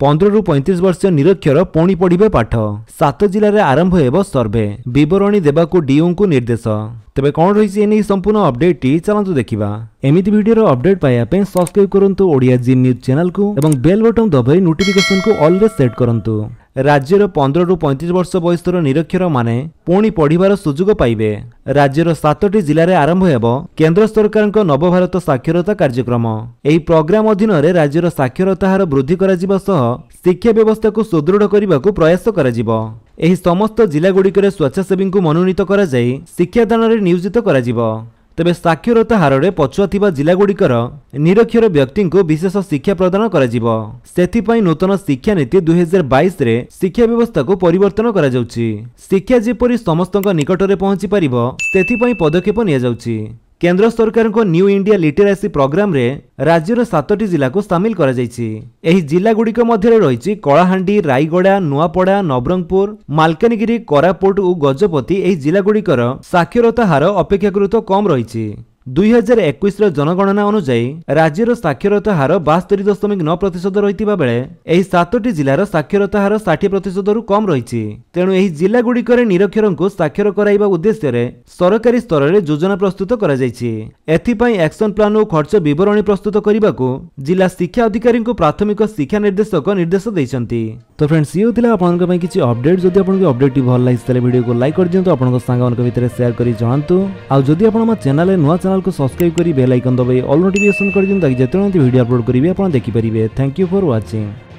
पन्ध्रु पैँतिस वर्षीय निरक्षर पो पढि पाठ सत जे आरम्भ हो सर्भे बरीी दाक इदेद तेबे कम रह सम्पूर्ण अपडेट चलाउनु देखा एमति भिडियो अपडेट पाब्सक्राइब कन्डु ओडि जि न्युज च्यानेको ए बेल्ब बटन दबै नोटिकेसनको अल्रे सेट गरु ରାଜ୍ୟର ପନ୍ଦରରୁ ପଇଁତିରିଶ ବର୍ଷ ବୟସର ନିରକ୍ଷରମାନେ ପୁଣି ପଢ଼ିବାର ସୁଯୋଗ ପାଇବେ ରାଜ୍ୟର ସାତଟି ଜିଲ୍ଲାରେ ଆରମ୍ଭ ହେବ କେନ୍ଦ୍ର ସରକାରଙ୍କ ନବଭାରତ ସାକ୍ଷରତା କାର୍ଯ୍ୟକ୍ରମ ଏହି ପ୍ରୋଗ୍ରାମ ଅଧୀନରେ ରାଜ୍ୟର ସାକ୍ଷରତା ହାର ବୃଦ୍ଧି କରାଯିବା ସହ ଶିକ୍ଷା ବ୍ୟବସ୍ଥାକୁ ସୁଦୃଢ଼ କରିବାକୁ ପ୍ରୟାସ କରାଯିବ ଏହି ସମସ୍ତ ଜିଲ୍ଲାଗୁଡ଼ିକରେ ସ୍ୱେଚ୍ଛାସେବୀଙ୍କୁ ମନୋନୀତ କରାଯାଇ ଶିକ୍ଷାଦାନରେ ନିୟୋଜିତ କରାଯିବ ତେବେ ସାକ୍ଷରତା ହାରରେ ପଛୁଆ ଥିବା ଜିଲ୍ଲାଗୁଡ଼ିକର ନିରକ୍ଷର ବ୍ୟକ୍ତିଙ୍କୁ ବିଶେଷ ଶିକ୍ଷା ପ୍ରଦାନ କରାଯିବ ସେଥିପାଇଁ ନୂତନ ଶିକ୍ଷାନୀତି ଦୁଇହଜାର ବାଇଶରେ ଶିକ୍ଷା ବ୍ୟବସ୍ଥାକୁ ପରିବର୍ତ୍ତନ କରାଯାଉଛି ଶିକ୍ଷା ଯେପରି ସମସ୍ତଙ୍କ ନିକଟରେ ପହଞ୍ଚି ପାରିବ ସେଥିପାଇଁ ପଦକ୍ଷେପ ନିଆଯାଉଛି କେନ୍ଦ୍ର ସରକାରଙ୍କ ନ୍ୟୁ ଇଣ୍ଡିଆ ଲିଟେରାସି ପ୍ରୋଗ୍ରାମରେ ରାଜ୍ୟର ସାତଟି ଜିଲ୍ଲାକୁ ସାମିଲ କରାଯାଇଛି ଏହି ଜିଲ୍ଲାଗୁଡ଼ିକ ମଧ୍ୟରେ ରହିଛି କଳାହାଣ୍ଡି ରାଇଗଡ଼ା ନୂଆପଡ଼ା ନବରଙ୍ଗପୁର ମାଲକାନଗିରି କୋରାପୁଟ ଓ ଗଜପତି ଏହି ଜିଲ୍ଲାଗୁଡ଼ିକର ସାକ୍ଷରତା ହାର ଅପେକ୍ଷାକୃତ କମ୍ ରହିଛି ଦୁଇ ହଜାର ଏକୋଇଶର ଜନଗଣନା ଅନୁଯାୟୀ ରାଜ୍ୟର ସାକ୍ଷରତା ହାର ବାସ୍ତରି ଦଶମିକ ନଅ ପ୍ରତିଶତ ରହିଥିବା ବେଳେ ଏହି ସାତଟି ଜିଲ୍ଲାର ସାକ୍ଷରତା ହାର ଷାଠିଏ ପ୍ରତିଶତରୁ କମ୍ ରହିଛି ତେଣୁ ଏହି ଜିଲ୍ଲାଗୁଡ଼ିକରେ ନିରକ୍ଷରଙ୍କୁ ସାକ୍ଷର କରାଇବା ଉଦ୍ଦେଶ୍ୟରେ ସରକାରୀ ସ୍ତରରେ ଯୋଜନା ପ୍ରସ୍ତୁତ କରାଯାଇଛି ଏଥିପାଇଁ ଆକ୍ସନ ପ୍ଲାନ୍ ଓ ଖର୍ଚ୍ଚ ବିବରଣୀ ପ୍ରସ୍ତୁତ କରିବାକୁ ଜିଲ୍ଲା ଶିକ୍ଷା ଅଧିକାରୀଙ୍କୁ ପ୍ରାଥମିକ ଶିକ୍ଷା ନିର୍ଦ୍ଦେଶକ ନିର୍ଦ୍ଦେଶ ଦେଇଛନ୍ତି ତ ଫ୍ରେଣ୍ଡସ୍ ଇଏ ଥିଲା ଆପଣଙ୍କ ପାଇଁ କିଛି ଅପଡେଟ୍ ଯଦି ଆପଣଙ୍କୁ ଅପଡେଟ୍ଟି ଭଲ ଲାଗିଥିଲା ଭିଡ଼ିଓକୁ ଲାଇକ୍ କରିଦିଅନ୍ତୁ ଆପଣଙ୍କ ସାଙ୍ଗମାନଙ୍କ ଭିତରେ ସେୟାର କରି ଜଣାନ୍ତୁ ଆଉ ଯଦି ଆପଣ ଆମ ଚ୍ୟାନେଲରେ ନୂଆ ଚ୍ୟାନେଲ चैनल को सब्सक्राइब कर बेल आइकन दबाई अल नोटिफिकेशन कर दिखाँ ताकि जिते भिडियो अपलोड करेंगे आप देखिपारे थैंक यू फॉर वाचिंग